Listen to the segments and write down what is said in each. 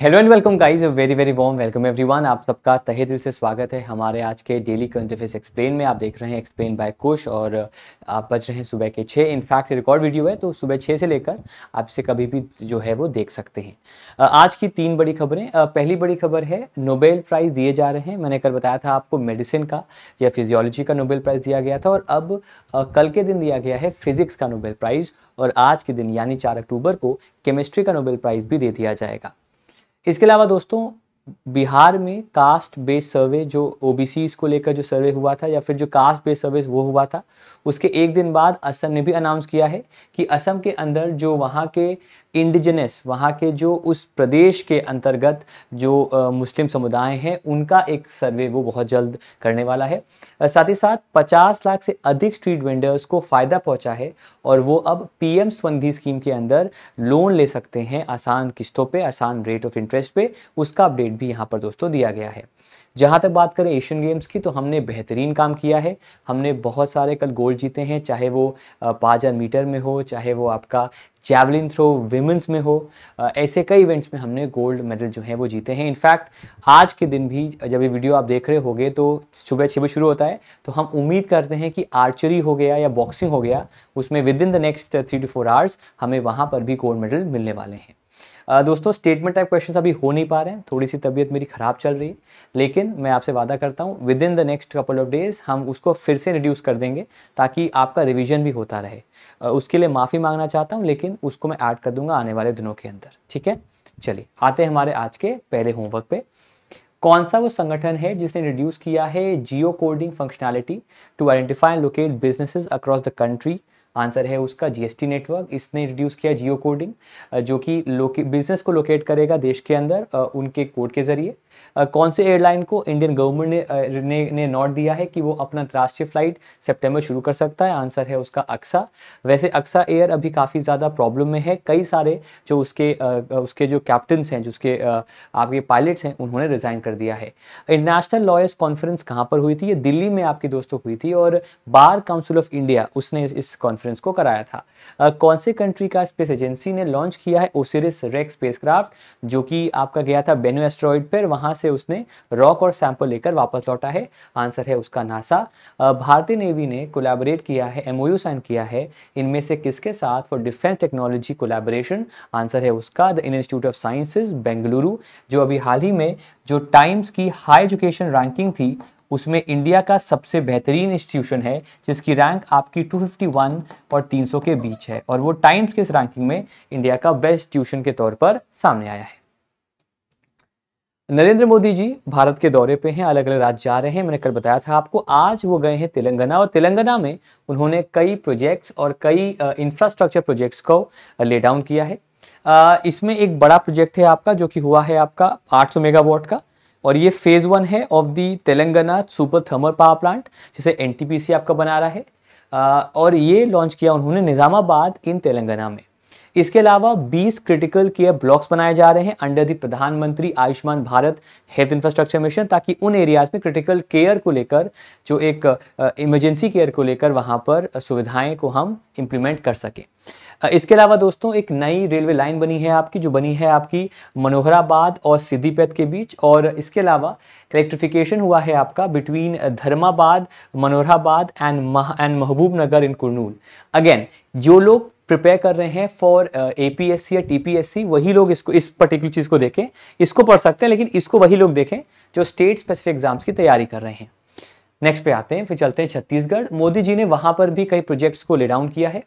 hello and welcome guys a very very warm welcome everyone आप सबका तहे दिल से स्वागत है हमारे आज के डेली कंजेफेस एक्सप्लेन में आप देख रहे हैं एक्सप्लेन बाय कुश और आप बज रहे हैं सुबह के छः इनफैक्ट रिकॉर्ड वीडियो है तो सुबह छः से लेकर आप इसे कभी भी जो है वो देख सकते हैं आज की तीन बड़ी खबरें पहली बड़ी खबर है नोबेल प्राइज़ दिए जा रहे हैं मैंने कल बताया था आपको मेडिसिन का या फिजियोलॉजी का नोबेल प्राइज़ दिया गया था और अब कल के दिन दिया गया है फिज़िक्स का नोबेल प्राइज़ और आज के दिन यानी चार अक्टूबर को केमिस्ट्री का नोबेल प्राइज़ भी दे दिया जाएगा इसके अलावा दोस्तों बिहार में कास्ट बेस्ड सर्वे जो ओ को लेकर जो सर्वे हुआ था या फिर जो कास्ट बेस्ड सर्वे वो हुआ था उसके एक दिन बाद असम ने भी अनाउंस किया है कि असम के अंदर जो वहाँ के इंडिजिनस वहाँ के जो उस प्रदेश के अंतर्गत जो मुस्लिम समुदाय हैं उनका एक सर्वे वो बहुत जल्द करने वाला है साथ ही साथ 50 लाख से अधिक स्ट्रीट वेंडर्स को फ़ायदा पहुंचा है और वो अब पीएम स्वनिधि स्कीम के अंदर लोन ले सकते हैं आसान किस्तों पर आसान रेट ऑफ इंटरेस्ट पे उसका अपडेट भी यहाँ पर दोस्तों दिया गया है जहाँ तक बात करें एशियन गेम्स की तो हमने बेहतरीन काम किया है हमने बहुत सारे कल गोल्ड जीते हैं चाहे वो पाँच हज़ार मीटर में हो चाहे वो आपका जैवलिन थ्रो विमेंस में हो ऐसे कई इवेंट्स में हमने गोल्ड मेडल जो हैं वो जीते हैं इनफैक्ट आज के दिन भी जब ये वीडियो आप देख रहे होगे तो सुबह छः बजे शुरू होता है तो हम उम्मीद करते हैं कि आर्चरी हो गया या बॉक्सिंग हो गया उसमें within the next three to four hours हमें वहाँ पर भी गोल्ड मेडल मिलने वाले हैं दोस्तों स्टेटमेंट टाइप क्वेश्चन अभी हो नहीं पा रहे हैं थोड़ी सी तबीयत मेरी ख़राब चल रही है लेकिन मैं आपसे वादा करता हूँ within the next couple of days हम उसको फिर से रिड्यूस कर देंगे ताकि आपका रिविजन भी होता रहे उसके लिए माफ़ी मांगना चाहता हूँ लेकिन उसको मैं ऐड कर दूंगा आने वाले दिनों के अंदर ठीक है चलिए आते हैं हमारे आज के पहले होमवर्क पे कौन सा वो संगठन है जिसने रिड्यूस किया है geocoding functionality to identify and locate businesses across the country answer है उसका जीएसटी नेटवर्क इसने रिड्यूस किया जियो कोडिंग जो कि बिजनेस को लोकेट करेगा देश के अंदर उनके कोड के ज़रिए कौन से एयरलाइन को इंडियन गवर्नमेंट ने ने, ने नोट दिया है कि वो अपना अंतर्राष्ट्रीय फ्लाइट सितंबर शुरू कर सकता है आंसर है उसका अक्सा वैसे अक्सा एयर अभी काफ़ी ज़्यादा प्रॉब्लम में है कई सारे जो उसके उसके जो कैप्टन्स हैं जो उसके आपके पायलट्स हैं उन्होंने रिज़ाइन कर दिया है इंटरनेशनल लॉयर्स कॉन्फ्रेंस कहाँ पर हुई थी ये दिल्ली में आपके दोस्तों हुई थी और बार काउंसिल ऑफ इंडिया उसने इस कॉन्फ्रेंस को कराया था कौन से कंट्री का स्पेस एजेंसी ने लॉन्च किया है ओसिरिस रेक स्पेसक्राफ्ट जो कि आपका गया था बेनो एस्ट्रॉइड पर वहाँ कहाँ से उसने रॉक और सैंपल लेकर वापस लौटा है आंसर है उसका नासा भारतीय नेवी ने कोलैबोरेट किया है एमओयू साइन किया है इनमें से किसके साथ for defence technology collaboration answer है उसका the institute of sciences Bengaluru जो अभी हाल ही में जो टाइम्स की हाई एजुकेशन रैंकिंग थी उसमें इंडिया का सबसे बेहतरीन इंस्टीट्यूशन है जिसकी रैंक आपकी 251 और 300 के बीच है और वो टाइम्स के इस रैंकिंग में इंडिया का बेस्ट ट्यूशन के तौर पर सामने आया है नरेंद्र मोदी जी भारत के दौरे पे हैं अलग अलग राज्य जा रहे हैं मैंने कल बताया था आपको आज वो गए हैं तेलंगाना और तेलंगाना में उन्होंने कई प्रोजेक्ट्स और कई इंफ्रास्ट्रक्चर प्रोजेक्ट्स को ले डाउन किया है इसमें एक बड़ा प्रोजेक्ट है आपका जो कि हुआ है आपका 800 मेगावाट का और ये फेज़ वन है of the Telangana super thermal power plant जिसे एन आपका बना रहा है और ये लॉन्च किया उन्होंने निज़ामाबाद इन तेलंगाना में इसके अलावा 20 क्रिटिकल केयर ब्लॉक्स बनाए जा रहे हैं under the Pradhan Mantri Ayushman Bharat health infrastructure mission ताकि उन एरियाज में क्रिटिकल केयर को लेकर जो एक इमरजेंसी केयर को लेकर वहाँ पर सुविधाएं को हम इम्प्लीमेंट कर सकें इसके अलावा दोस्तों एक नई रेलवे लाइन बनी है आपकी जो बनी है आपकी मनोहराबाद और सिद्धिपैथ के बीच और इसके अलावा इलेक्ट्रिफिकेशन हुआ है आपका between Dharmabad Manoharabad and and Mahbubnagar in Kurnool again जो लोग प्रिपेयर कर रहे हैं for A P S C या टी पी एस सी वही लोग इसको इस पर्टिकुलर चीज़ को देखें इसको पढ़ सकते हैं लेकिन इसको वही लोग देखें जो स्टेट स्पेसिफिक एग्जाम्स की तैयारी कर रहे हैं नेक्स्ट पे आते हैं फिर चलते हैं छत्तीसगढ़ मोदी जी ने वहाँ पर भी कई प्रोजेक्ट्स को ले डाउन किया है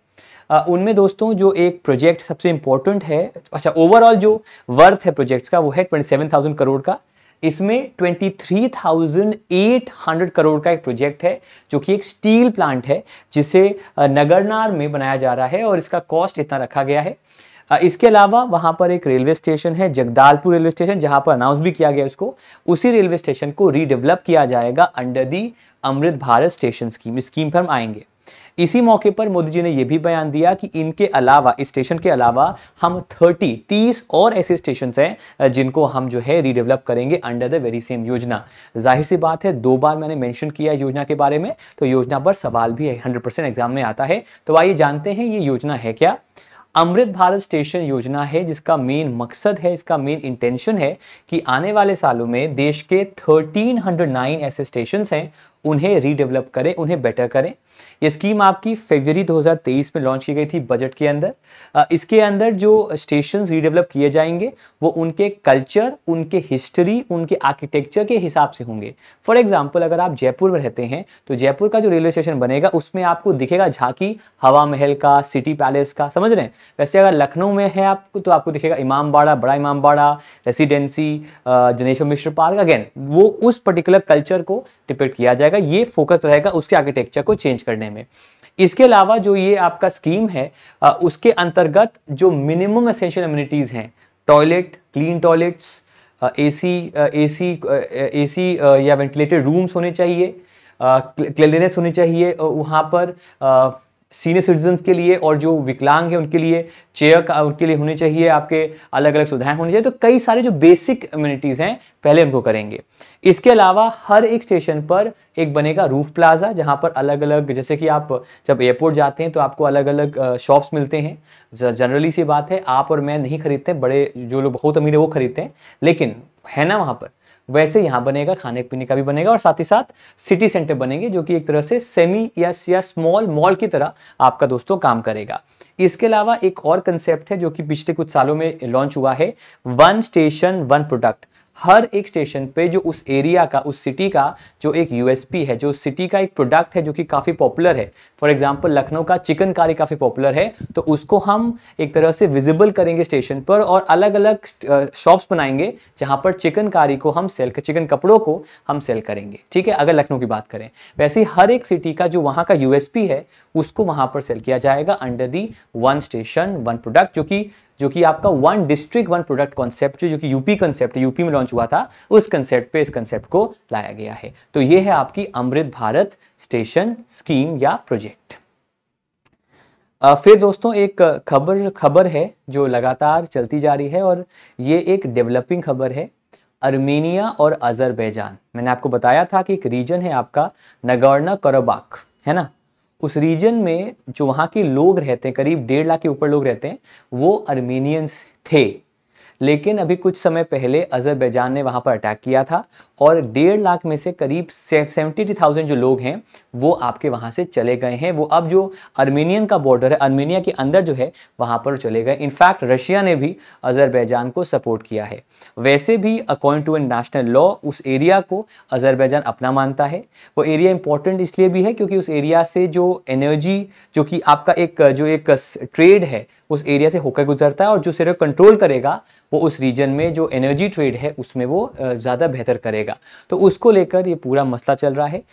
uh, उनमें दोस्तों जो एक प्रोजेक्ट सबसे इम्पोर्टेंट है अच्छा ओवरऑल जो वर्थ है प्रोजेक्ट्स का वो है ट्वेंटी सेवन थाउजेंड करोड़ का इसमें 23,800 करोड़ का एक प्रोजेक्ट है जो कि एक स्टील प्लांट है जिसे नगरनार में बनाया जा रहा है और इसका कॉस्ट इतना रखा गया है इसके अलावा वहां पर एक रेलवे स्टेशन है जगदालपुर रेलवे स्टेशन जहां पर अनाउंस भी किया गया उसको उसी रेलवे स्टेशन को रीडेवलप किया जाएगा under the Amrit Bharat station scheme इस स्कीम पर हम आएंगे इसी मौके पर मोदी जी ने यह भी बयान दिया कि इनके अलावा इस स्टेशन के अलावा हम 30 30 और ऐसे स्टेशन हैं जिनको हम जो है रीडेवलप करेंगे अंडर द वेरी सेम योजना जाहिर सी बात है दो बार मैंने मैंशन किया योजना के बारे में तो योजना पर सवाल भी हंड्रेड एग्जाम में आता है तो आइए जानते हैं ये योजना है क्या अमृत भारत स्टेशन योजना है जिसका मेन मकसद है इसका मेन इंटेंशन है कि आने वाले सालों में देश के 1309 ऐसे स्टेशन हैं उन्हें रीडेवलप करें उन्हें बेटर करें ये स्कीम आपकी फरवरी 2023 में लॉन्च की गई थी बजट के अंदर इसके अंदर जो स्टेशन रीडेवलप किए जाएंगे वो उनके कल्चर उनके हिस्ट्री उनके आर्किटेक्चर के हिसाब से होंगे फॉर एग्जाम्पल अगर आप जयपुर में रहते हैं तो जयपुर का जो रेलवे स्टेशन बनेगा उसमें आपको दिखेगा झांकी हवा महल का सिटी पैलेस का समझ रहे हैं वैसे अगर लखनऊ में है आपको तो आपको दिखेगा Imam Bara Imam residency Janeshwar Mishra park again वो उस पर्टिकुलर कल्चर को डिपेक्ट किया जाएगा जाएगा ये फोकस रहेगा उसके आर्किटेक्चर को चेंज करने में इसके अलावा जो ये आपका स्कीम है उसके अंतर्गत जो मिनिमम असेंशियल एम्यूनिटीज़ हैं toilet clean toilets AC AC AC या वेंटिलेटेड रूम्स होने चाहिए क्लियरनेस होनी चाहिए वहाँ पर सीनियर सिटीजन के लिए और जो विकलांग है उनके लिए चेयर का उनके लिए होने चाहिए आपके अलग अलग सुविधाएं होनी चाहिए तो कई सारे जो बेसिक इम्यूनिटीज़ हैं पहले उनको करेंगे इसके अलावा हर एक स्टेशन पर एक बनेगा रूफ प्लाजा जहां पर अलग अलग जैसे कि आप जब एयरपोर्ट जाते हैं तो आपको अलग अलग शॉप्स मिलते हैं जनरली सी बात है आप और मैं नहीं खरीदते बड़े जो लोग बहुत अमीर है वो खरीदते हैं लेकिन है ना वहाँ पर वैसे यहाँ बनेगा खाने पीने का भी बनेगा और साथ ही साथ सिटी सेंटर बनेंगे जो कि एक तरह से सेमी या या स्मॉल मॉल की तरह आपका दोस्तों काम करेगा इसके अलावा एक और कंसेप्ट है जो कि पिछले कुछ सालों में लॉन्च हुआ है वन स्टेशन वन प्रोडक्ट हर एक स्टेशन पे जो उस एरिया का उस सिटी का जो एक यूएसपी है जो सिटी का एक प्रोडक्ट है जो कि काफ़ी पॉपुलर है फॉर एग्जांपल लखनऊ का चिकन कारी काफ़ी पॉपुलर है तो उसको हम एक तरह से विजिबल करेंगे स्टेशन पर और अलग अलग शॉप्स बनाएंगे जहां पर चिकन कारी को हम सेल चिकन कपड़ों को हम सेल करेंगे ठीक है अगर लखनऊ की बात करें वैसे ही हर एक सिटी का जो वहाँ का यूएसपी है उसको वहाँ पर सेल किया जाएगा under the one station one product जो कि जो कि आपका one district one product concept जो कि यूपी कंसेप्ट यूपी में लॉन्च हुआ था उस कंसेप्ट पे इस कंसेप्ट को लाया गया है तो ये है आपकी अमृत भारत स्टेशन स्कीम या प्रोजेक्ट फिर दोस्तों एक खबर खबर है जो लगातार चलती जा रही है और ये एक डेवलपिंग खबर है अर्मेनिया और अजरबैजान मैंने आपको बताया था कि एक रीजन है आपका नगोर्ना करोबाक है ना उस रीजन में जो वहाँ के लोग रहते हैं करीब डेढ़ लाख के ऊपर लोग रहते हैं वो अर्मेनियंस थे लेकिन अभी कुछ समय पहले अजहर ने वहाँ पर अटैक किया था और डेढ़ लाख में से करीब सेवेंटी थाउजेंड जो लोग हैं वो आपके वहाँ से चले गए हैं वो अब जो अर्मेनियन का बॉर्डर है अर्मेनिया के अंदर जो है वहाँ पर चले गए इनफैक्ट रशिया ने भी अजरबैजान को सपोर्ट किया है वैसे भी according to a national law उस एरिया को अजरबैजान अपना मानता है वो एरिया इंपॉर्टेंट इसलिए भी है क्योंकि उस एरिया से जो एनर्जी जो कि आपका एक जो एक ट्रेड है उस एरिया से होकर गुजरता है और जो सिर्फ कंट्रोल करेगा वो उस रीजन में जो एनर्जी ट्रेड है उसमें वो ज़्यादा बेहतर करेगा जाएगा तो उसको लेकर ये पूरा मसला चल रहा है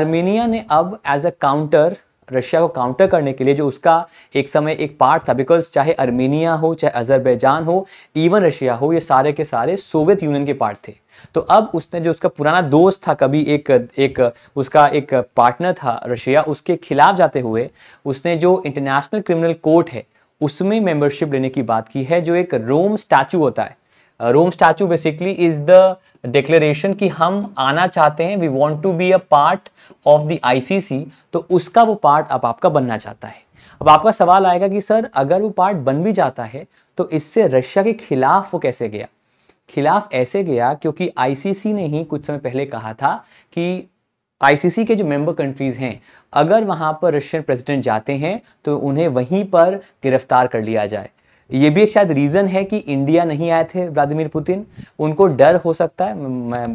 आर्मेनिया ने अब एज अ काउंटर रशिया को काउंटर करने के लिए जो उसका एक समय एक पार्ट था बिकॉज चाहे अर्मेनिया हो चाहे अजरबैजान हो इवन रशिया हो ये सारे के सारे सोवियत यूनियन के पार्ट थे तो अब उसने जो उसका पुराना दोस्त था कभी एक एक उसका एक पार्टनर था रशिया उसके खिलाफ जाते हुए उसने जो इंटरनेशनल क्रिमिनल कोर्ट है उसमें मेंबरशिप लेने की बात की है जो एक रोम स्टैचू होता है Rome Statute basically is the declaration कि हम आना चाहते हैं we want to be a part of the ICC तो उसका वो पार्ट अब आपका बनना चाहता है अब आपका सवाल आएगा कि सर अगर वो पार्ट बन भी जाता है तो इससे रशिया के खिलाफ वो कैसे गया खिलाफ ऐसे गया क्योंकि आईसीसी ने ही कुछ समय पहले कहा था कि आईसीसी के जो मेंबर कंट्रीज़ हैं अगर वहां पर रशियन प्रेसिडेंट जाते हैं तो उन्हें वहीं पर गिरफ्तार कर लिया जाए ये भी एक शायद रीज़न है कि इंडिया नहीं आए थे व्लादिमीर पुतिन उनको डर हो सकता है मैं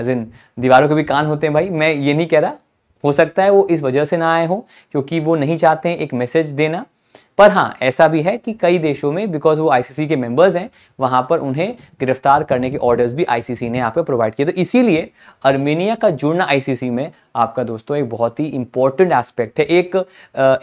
एज इन दीवारों के भी कान होते हैं भाई मैं ये नहीं कह रहा हो सकता है वो इस वजह से ना आए हों क्योंकि वो नहीं चाहते हैं एक मैसेज देना पर हाँ ऐसा भी है कि कई देशों में बिकॉज वो आईसीसी के मेंबर्स हैं वहां पर उन्हें गिरफ्तार करने के ऑर्डर्स भी आईसीसी ने यहाँ पे प्रोवाइड किए तो इसीलिए अर्मेनिया का जुड़ना आईसीसी में आपका दोस्तों एक बहुत ही इंपॉर्टेंट एस्पेक्ट है एक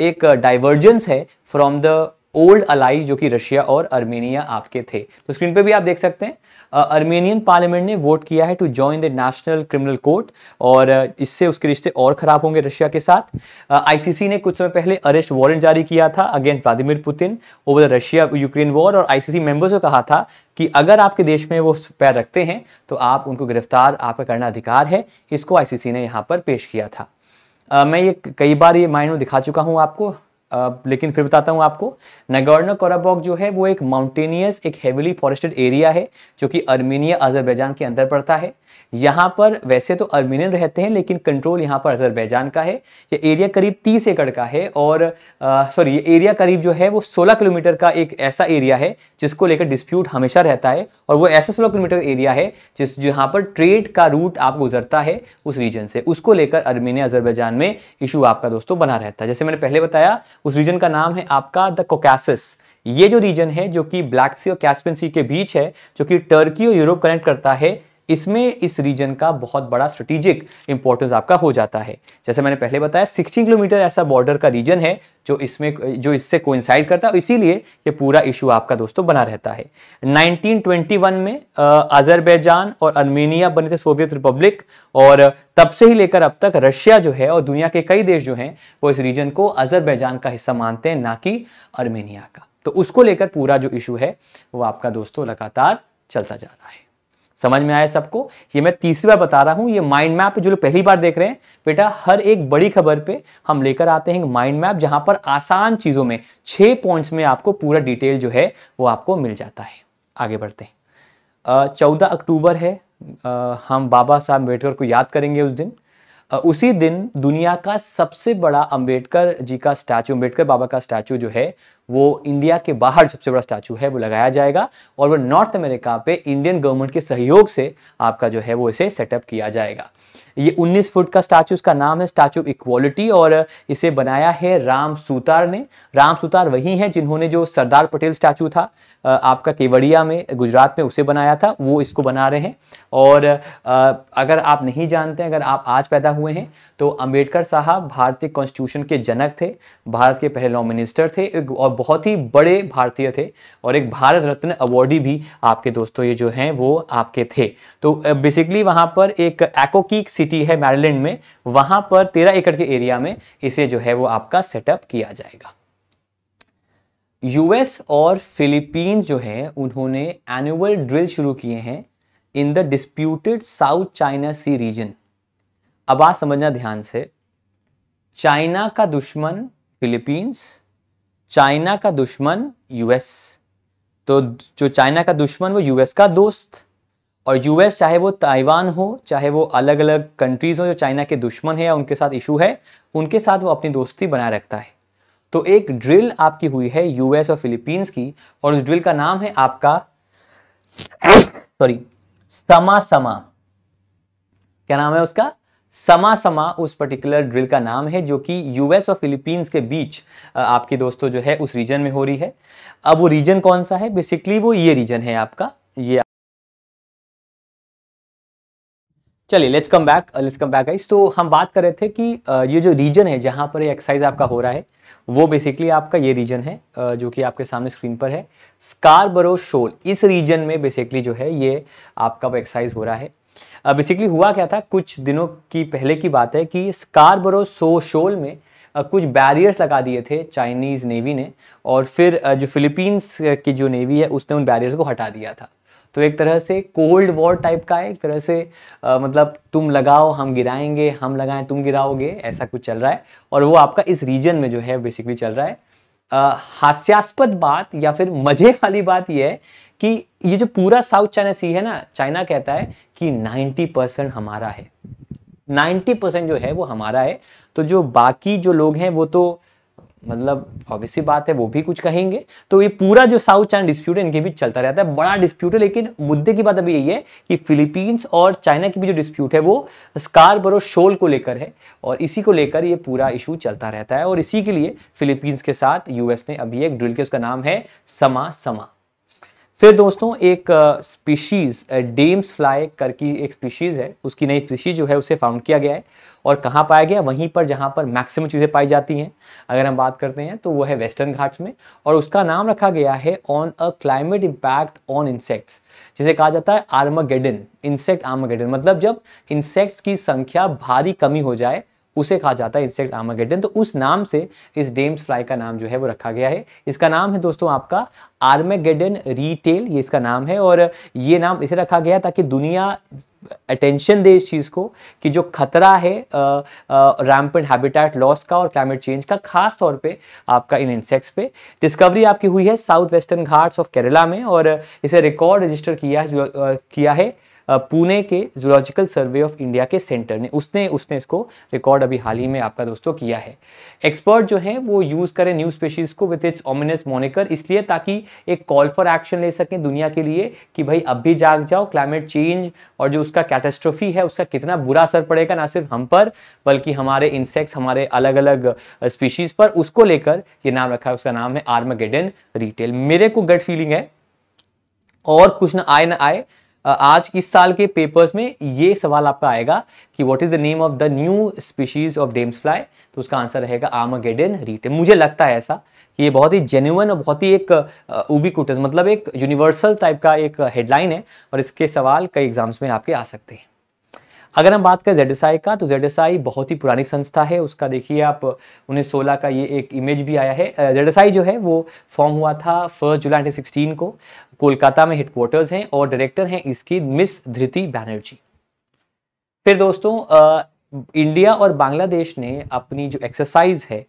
एक डाइवर्जेंस है फ्रॉम द ओल्ड अलाइज जो कि रशिया और अर्मेनिया आपके थे तो स्क्रीन पे भी आप देख सकते हैं अर्मेनियन पार्लियामेंट ने वोट किया है to join the national criminal court और इससे उसके रिश्ते और खराब होंगे रशिया के साथ आईसीसी ने कुछ समय पहले अरेस्ट वारंट जारी किया था against Vladimir Putin over the Russia Ukraine war और आईसीसी मेंबर्स को कहा था कि अगर आपके देश में वो पैर रखते हैं तो आप उनको गिरफ्तार आपका करना अधिकार है इसको आईसीसी ने यहाँ पर पेश किया था Uh, मैं ये कई बार ये में दिखा चुका हूँ आपको लेकिन फिर बताता हूँ आपको नगोर्नो कोराबॉक जो है वो एक माउंटेनियस एक हेविली फॉरेस्टेड एरिया है जो कि अर्मेनिया अजरबैजान के अंदर पड़ता है यहाँ पर वैसे तो अर्मीनियन रहते हैं लेकिन कंट्रोल यहाँ पर अजरबैजान का है ये एरिया करीब तीस एकड़ का है और सॉरी एरिया करीब जो है वो सोलह किलोमीटर का एक ऐसा एरिया है जिसको लेकर डिस्प्यूट हमेशा रहता है और वो ऐसा सोलह किलोमीटर एरिया है जिस जहाँ पर ट्रेड का रूट आप गुजरता है उस रीजन से उसको लेकर अर्मीनिया अजरबैजान में इशू आपका दोस्तों बना रहता है जैसे मैंने पहले बताया उस रीजन का नाम है आपका द कोकैसिस ये जो रीजन है जो कि ब्लैक सी और कैस्पियन सी के बीच है जो कि टर्की और यूरोप कनेक्ट करता है इसमें इस रीजन का बहुत बड़ा स्ट्रेटेजिक इंपॉर्टेंस आपका हो जाता है जैसे मैंने पहले बताया 60 किलोमीटर ऐसा बॉर्डर का रीजन है जो इसमें जो इससे कोइंसाइड करता है इसीलिए ये पूरा इशू आपका दोस्तों बना रहता है 1921 में अजरबैजान और अर्मेनिया बने थे सोवियत रिपब्लिक और तब से ही लेकर अब तक रशिया जो है और दुनिया के कई देश जो हैं वो इस रीजन को अजरबैजान का हिस्सा मानते हैं ना कि अर्मेनिया का तो उसको लेकर पूरा जो इशू है वो आपका दोस्तों लगातार चलता जा रहा है समझ में आया सबको ये मैं तीसरी बार बता रहा हूँ ये माइंड मैप जो लोग पहली बार देख रहे हैं बेटा हर एक बड़ी खबर पे हम लेकर आते हैं माइंड मैप जहाँ पर आसान चीज़ों में छः पॉइंट्स में आपको पूरा डिटेल जो है वो आपको मिल जाता है आगे बढ़ते हैं चौदह अक्टूबर है आ, हम बाबा साहब अम्बेडकर को याद करेंगे उस दिन आ, उसी दिन दुनिया का सबसे बड़ा अम्बेडकर जी का स्टैचू अम्बेडकर बाबा का स्टैचू जो है वो इंडिया के बाहर सबसे बड़ा स्टैचू है वो लगाया जाएगा और वो नॉर्थ अमेरिका पे इंडियन गवर्नमेंट के सहयोग से आपका जो है वो इसे सेटअप किया जाएगा ये 19 फुट का स्टैचू इसका नाम है स्टैचू ऑफ इक्वालिटी और इसे बनाया है राम सुतार ने राम सुतार वही हैं जिन्होंने जो सरदार पटेल स्टैचू था आपका केवड़िया में गुजरात में उसे बनाया था वो इसको बना रहे हैं और अगर आप नहीं जानते अगर आप आज पैदा हुए हैं तो अम्बेडकर साहब भारतीय कॉन्स्टिट्यूशन के जनक थे भारत के पहले लॉ मिनिस्टर थे और बहुत ही बड़े भारतीय थे और एक भारत रत्न अवार्डी भी आपके दोस्तों ये जो हैं वो आपके थे तो बेसिकली वहाँ पर एक एकोकीक सिटी है मैरलैंड में वहां पर तेरह एकड़ के एरिया में इसे जो है वो आपका सेटअप किया जाएगा यूएस और फिलीपींस जो है उन्होंने एनुअल ड्रिल शुरू किए हैं in the disputed South China Sea region अब आप समझना ध्यान से चाइना का दुश्मन फिलीपींस चाइना का दुश्मन यूएस तो जो चाइना का दुश्मन वो यूएस का दोस्त और यूएस चाहे वो ताइवान हो चाहे वो अलग अलग कंट्रीज़ हो जो चाइना के दुश्मन है या उनके साथ इशू है उनके साथ वो अपनी दोस्ती बनाए रखता है तो एक ड्रिल आपकी हुई है यूएस और फिलीपींस की और उस ड्रिल का नाम है आपका सॉरी समा समा क्या नाम है उसका समा समा उस पर्टिकुलर ड्रिल का नाम है जो कि यूएस और फिलीपींस के बीच आपके दोस्तों जो है उस रीजन में हो रही है अब वो रीजन कौन सा है बेसिकली वो ये रीजन है आपका ये चलिए let's come back let's come back guys तो हम बात कर रहे थे कि uh, ये जो रीजन है जहाँ पर ये एक्सरसाइज आपका हो रहा है वो बेसिकली आपका ये रीजन है uh, जो कि आपके सामने स्क्रीन पर है स्कारबरो शोल इस रीजन में बेसिकली जो है ये आपका एक्सरसाइज हो रहा है बेसिकली uh, हुआ क्या था कुछ दिनों की पहले की बात है कि स्कारबरो सो शोल में कुछ बैरियर्स लगा दिए थे चाइनीज़ नेवी ने और फिर जो फिलीपींस की जो नेवी है उसने उन बैरियर्स को हटा दिया था तो एक तरह से कोल्ड वॉर टाइप का है एक तरह से आ, मतलब तुम लगाओ हम गिराएंगे हम लगाएं तुम गिराओगे ऐसा कुछ चल रहा है और वो आपका इस रीजन में जो है बेसिकली चल रहा है हास्यास्पद बात या फिर मजे वाली बात यह है कि ये जो पूरा साउथ चाइना सी है ना चाइना कहता है कि 90 परसेंट हमारा है 90 परसेंट जो है वो हमारा है तो जो बाकी जो लोग हैं वो तो मतलब ऑब्वियसली बात है वो भी कुछ कहेंगे तो ये पूरा जो साउथ चाइना डिस्प्यूट है इनके बीच चलता रहता है बड़ा डिस्प्यूट है लेकिन मुद्दे की बात अभी यही है कि फिलीपींस और चाइना की भी जो डिस्प्यूट है वो स्कारबरो शोल को लेकर है और इसी को लेकर ये पूरा इशू चलता रहता है और इसी के लिए फिलीपींस के साथ यूएस ने अभी एक ड्रिल के उसका नाम है समा समा फिर दोस्तों एक स्पीशीज डेम्स फ्लाई कर की एक स्पीशीज है उसकी नई स्पीशीज जो है उसे फाउंड किया गया है और कहाँ पाया गया वहीं पर जहाँ पर मैक्सिमम चीज़ें पाई जाती हैं अगर हम बात करते हैं तो वो है वेस्टर्न घाट्स में और उसका नाम रखा गया है on a climate impact on insects जिसे कहा जाता है आर्मागेडन इंसेक्ट आर्मागेडन मतलब जब इंसेक्ट्स की संख्या भारी कमी हो जाए उसे कहा जाता है इंसेक्ट आर्मागेडन तो उस नाम से इस डेम्स फ्लाई का नाम जो है वो रखा गया है इसका नाम है दोस्तों आपका आर्मेगेडन रीटेल ये इसका नाम है और ये नाम इसे रखा गया ताकि दुनिया अटेंशन दे इस चीज़ को कि जो खतरा है रैम्पेंट हैबिटेट लॉस का और क्लाइमेट चेंज का खास तौर पे आपका इन इंसेक्ट्स पे डिस्कवरी आपकी हुई है south western Ghats of Kerala में और इसे रिकॉर्ड रजिस्टर किया है किया है पुणे के जूलॉजिकल सर्वे ऑफ इंडिया के सेंटर ने उसने उसने इसको रिकॉर्ड अभी हाल ही में आपका दोस्तों किया है एक्सपर्ट जो है वो यूज़ करें न्यू स्पेशीज को विथ इट्स ओमिनस मोनिकर इसलिए ताकि एक कॉल फॉर एक्शन ले सकें दुनिया के लिए कि भाई अब भी जाग जाओ क्लाइमेट चेंज और जो उसका कैटेस्ट्रोफी है उसका कितना बुरा असर पड़ेगा ना सिर्फ हम पर बल्कि हमारे इंसेक्ट्स हमारे अलग अलग स्पीशीज पर उसको लेकर ये नाम रखा है उसका नाम है आर्मागेडन रिटेल मेरे को गट फीलिंग है और कुछ ना आए ना आए आज इस साल के पेपर्स में ये सवाल आपका आएगा कि what is the name of the new species of damselfly तो उसका आंसर रहेगा आर्मागेडन रीट मुझे लगता है ऐसा कि ये बहुत ही जेन्यून और बहुत ही एक उबिकुटस मतलब एक यूनिवर्सल टाइप का एक हेडलाइन है और इसके सवाल कई एग्जाम्स में आपके आ सकते हैं अगर हम बात करें जेड का तो जेड बहुत ही पुरानी संस्था है उसका देखिए आप उन्नीस सोलह का ये एक इमेज भी आया है जेड जो है वो फॉर्म हुआ था फर्स्ट जुलाई नाइनटीन को कोलकाता में हेडक्वार्टर्स हैं और डायरेक्टर हैं इसकी मिस धृति बैनर्जी फिर दोस्तों आ, इंडिया और बांग्लादेश ने अपनी जो एक्सरसाइज है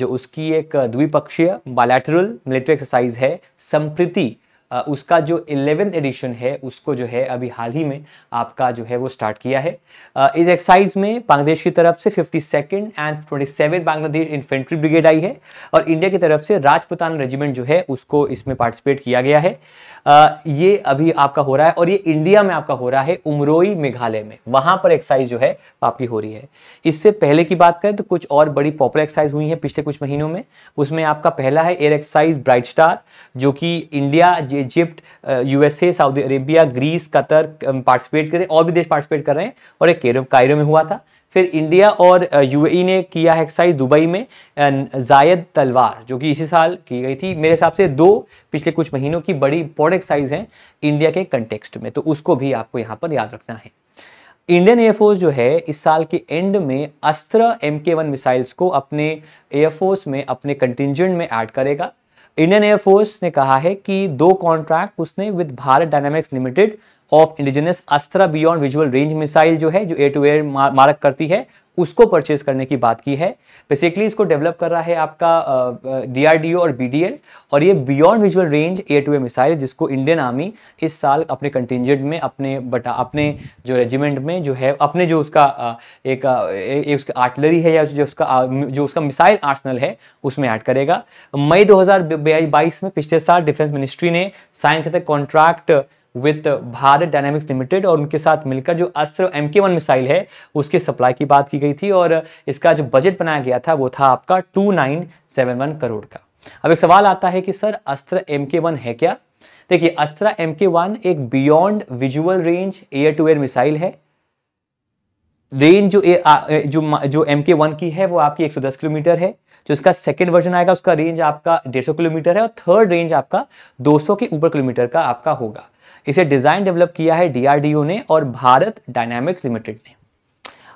जो उसकी एक द्विपक्षीय बायलैटरल मिलिट्री एक्सरसाइज है संप्रीति उसका जो इलेवेंथ एडिशन है उसको जो है अभी हाल ही में आपका जो है वो स्टार्ट किया है इस एक्सरसाइज में बांग्लादेश की तरफ से fifty second and twenty seven Bangladesh infantry brigade आई है और इंडिया की तरफ से राजपुताना रेजिमेंट जो है उसको इसमें पार्टिसिपेट किया गया है ये अभी आपका हो रहा है और ये इंडिया में आपका हो रहा है उमरोई मेघालय में वहां पर एक्साइज जो है आपकी हो रही है इससे पहले की बात करें तो कुछ और बड़ी पॉपुलर एक्साइज हुई है पिछले कुछ महीनों में उसमें आपका पहला है एयर एक्साइज ब्राइट स्टार जो कि India Egypt USA Saudi Arabia Greece Qatar participate कर और भी देश पार्टिसिपेट कर रहे हैं और एक कायरो में हुआ था फिर इंडिया और यूएई ने किया है एक्सरसाइज दुबई में जायद तलवार जो कि इसी साल की गई थी मेरे हिसाब से दो पिछले कुछ महीनों की बड़ी इंपॉर्टेंट एक्सरसाइज हैं इंडिया के कंटेक्स्ट में तो उसको भी आपको यहाँ पर याद रखना है इंडियन एयरफोर्स जो है इस साल के एंड में अस्त्र एम के वन मिसाइल्स को अपने एयरफोर्स में अपने कंटिजेंट में ऐड करेगा इंडियन एयरफोर्स ने कहा है कि दो कॉन्ट्रैक्ट उसने with Bharat Dynamics Limited of indigenous Astra beyond visual range missile जो है जो एयर टू एयर मारक करती है उसको परचेज करने की बात की है बेसिकली इसको डेवलप कर रहा है आपका डीआरडीओ और बीडीएल और ये beyond visual range air to air missile जिसको इंडियन आर्मी इस साल अपने कंटिजेंट में अपने बटा अपने जो रेजिमेंट में जो है अपने जो उसका एक, एक, एक उसका आर्टिलरी है या जो उसका जो उसका मिसाइल आर्सनल है उसमें ऐड करेगा मई दो में पिछले साल डिफेंस मिनिस्ट्री ने साइन करते contract with Bharat Dynamics Limited और उनके साथ मिलकर जो अस्त्र एम के वन मिसाइल है उसके सप्लाई की बात की गई थी और इसका जो बजट बनाया गया था वो था आपका two nine seven one crore का अब एक सवाल आता है कि सर अस्त्र एम के वन है क्या देखिए अस्त्र एम के वन एक beyond visual range air to air missile है रेंज जो ए, आ, जो जो एम के वन की है वो आपकी 110 किलोमीटर है जो इसका सेकेंड वर्जन आएगा उसका रेंज आपका 150 किलोमीटर है और थर्ड रेंज आपका 200 के ऊपर किलोमीटर का आपका होगा इसे डिज़ाइन डेवलप किया है डीआरडीओ ने और भारत डायनामिक्स लिमिटेड ने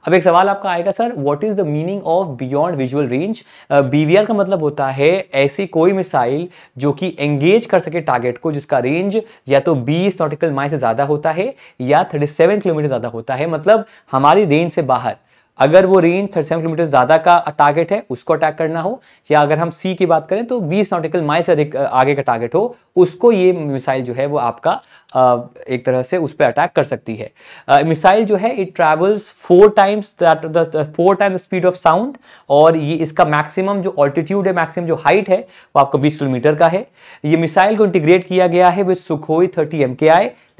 अब एक सवाल आपका आएगा sir what is the meaning of beyond visual range BVR का मतलब होता है ऐसी कोई मिसाइल जो कि एंगेज कर सके टारगेट को जिसका रेंज या तो 20 नॉटिकल माइल से ज़्यादा होता है या 37 किलोमीटर ज़्यादा होता है मतलब हमारी रेंज से बाहर अगर वो रेंज थर्टी सेवन किलोमीटर ज़्यादा का टारगेट है उसको अटैक करना हो या अगर हम सी की बात करें तो 20 नॉटिकल माइल से अधिक आगे का टारगेट हो उसको ये मिसाइल जो है वो आपका एक तरह से उस पर अटैक कर सकती है मिसाइल जो है it travels four times four time speed of sound और ये इसका मैक्सिमम जो ऑल्टीट्यूड है मैक्सिमम जो हाइट है वो आपका बीस किलोमीटर का है ये मिसाइल को इंटीग्रेट किया गया है विद सुखोई थर्टी एम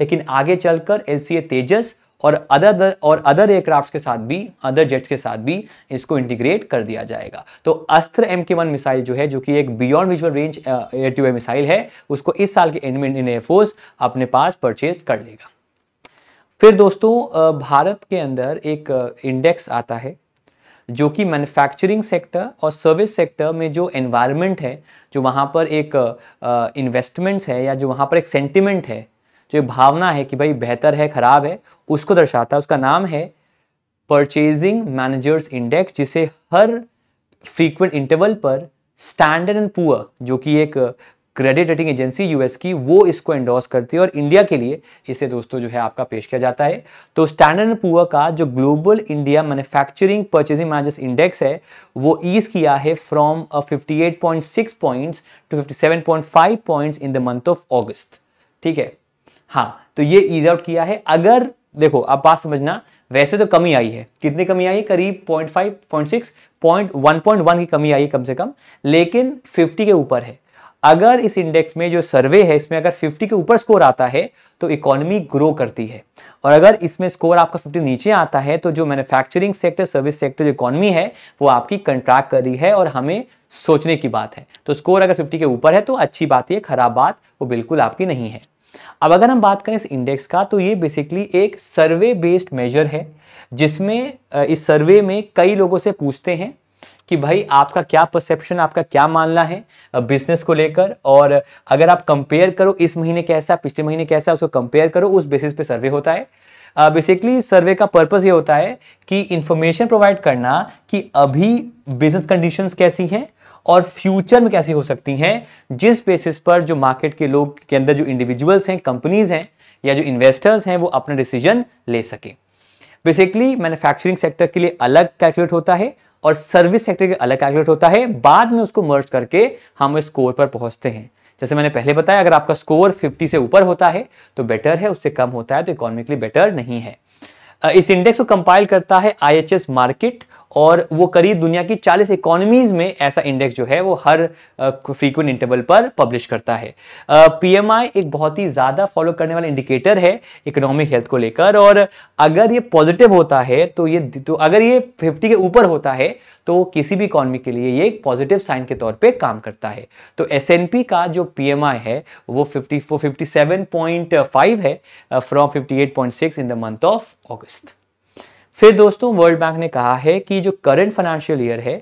लेकिन आगे चलकर एल तेजस और अदर और अदर एयरक्राफ्ट के साथ भी अदर जेट्स के साथ भी इसको इंटीग्रेट कर दिया जाएगा तो अस्त्र एम के वन मिसाइल जो है जो कि एक beyond visual range air to air missile है उसको इस साल के एंड में इंडियन एयरफोर्स अपने पास परचेज कर लेगा फिर दोस्तों भारत के अंदर एक इंडेक्स आता है जो कि मैन्युफैक्चरिंग सेक्टर और सर्विस सेक्टर में जो एनवायरनमेंट है जो वहाँ पर एक इन्वेस्टमेंट्स है या जो वहाँ पर एक सेंटिमेंट है जो भावना है कि भाई बेहतर है खराब है उसको दर्शाता है उसका नाम है परचेजिंग मैनेजर्स इंडेक्स जिसे हर फ्रीक्वेंट इंटरवल पर स्टैंडर्ड एंड पुअर जो कि एक क्रेडिट रेटिंग एजेंसी यूएस की वो इसको एंडोर्स करती है और इंडिया के लिए इसे दोस्तों जो है आपका पेश किया जाता है तो स्टैंडर्ड एंड पुअर का जो global India manufacturing purchasing managers index है वो ईज किया है from fifty eight point six point to fifty seven point five point in the month of August ठीक है हाँ तो ये ईज आउट किया है अगर देखो आप बात समझना वैसे तो कमी आई है कितनी कमी आई है करीब point five point six point one point one की कमी आई है कम से कम लेकिन फिफ्टी के ऊपर है अगर इस इंडेक्स में जो सर्वे है इसमें अगर 50 के ऊपर स्कोर आता है तो इकोनॉमी ग्रो करती है और अगर इसमें स्कोर आपका 50 नीचे आता है तो जो मैन्युफैक्चरिंग सेक्टर सर्विस सेक्टर जो इकोनॉमी है वो आपकी कंट्रैक्ट कर रही है और हमें सोचने की बात है तो स्कोर अगर 50 के ऊपर है तो अच्छी बात है खराब बात वो बिल्कुल आपकी नहीं है अब अगर हम बात करें इस इंडेक्स का तो ये बेसिकली एक सर्वे बेस्ड मेजर है जिसमें इस सर्वे में कई लोगों से पूछते हैं कि भाई आपका क्या परसेप्शन आपका क्या मानना है बिजनेस को लेकर और अगर आप कंपेयर करो इस महीने कैसा पिछले महीने कैसा उसको कंपेयर करो उस बेसिस पे सर्वे होता है बेसिकली सर्वे का पर्पस ये होता है कि इंफॉर्मेशन प्रोवाइड करना कि अभी बिजनेस कंडीशंस कैसी हैं और फ्यूचर में कैसी हो सकती हैं जिस बेसिस पर जो मार्केट के लोग के अंदर जो इंडिविजुअल्स हैं कंपनीज हैं या जो इन्वेस्टर्स हैं वो अपना डिसीजन ले सके बेसिकली मैन्युफैक्चरिंग सेक्टर के लिए अलग कैलकुलेट होता है और सर्विस सेक्टर के अलग कैलकुलेट होता है बाद में उसको मर्ज करके हम इस स्कोर पर पहुंचते हैं जैसे मैंने पहले बताया अगर आपका स्कोर 50 से ऊपर होता है तो बेटर है उससे कम होता है तो इकोनॉमिकली बेटर नहीं है इस इंडेक्स को कंपाइल करता है आईएचएस मार्केट और वो करीब दुनिया की 40 इकोनॉमीज में ऐसा इंडेक्स जो है वो हर फ्रीक्वेंट इंटरवल पर पब्लिश करता है पीएमआई एक बहुत ही ज़्यादा फॉलो करने वाला इंडिकेटर है इकोनॉमिक हेल्थ को लेकर और अगर ये पॉजिटिव होता है तो ये तो अगर ये 50 के ऊपर होता है तो किसी भी इकोनॉमी के लिए ये एक पॉजिटिव साइन के तौर पर काम करता है तो एस का जो पी है वो fifty fifty seven point five है from fifty eight point six in the month of August फिर दोस्तों वर्ल्ड बैंक ने कहा है कि जो करंट फाइनेंशियल ईयर है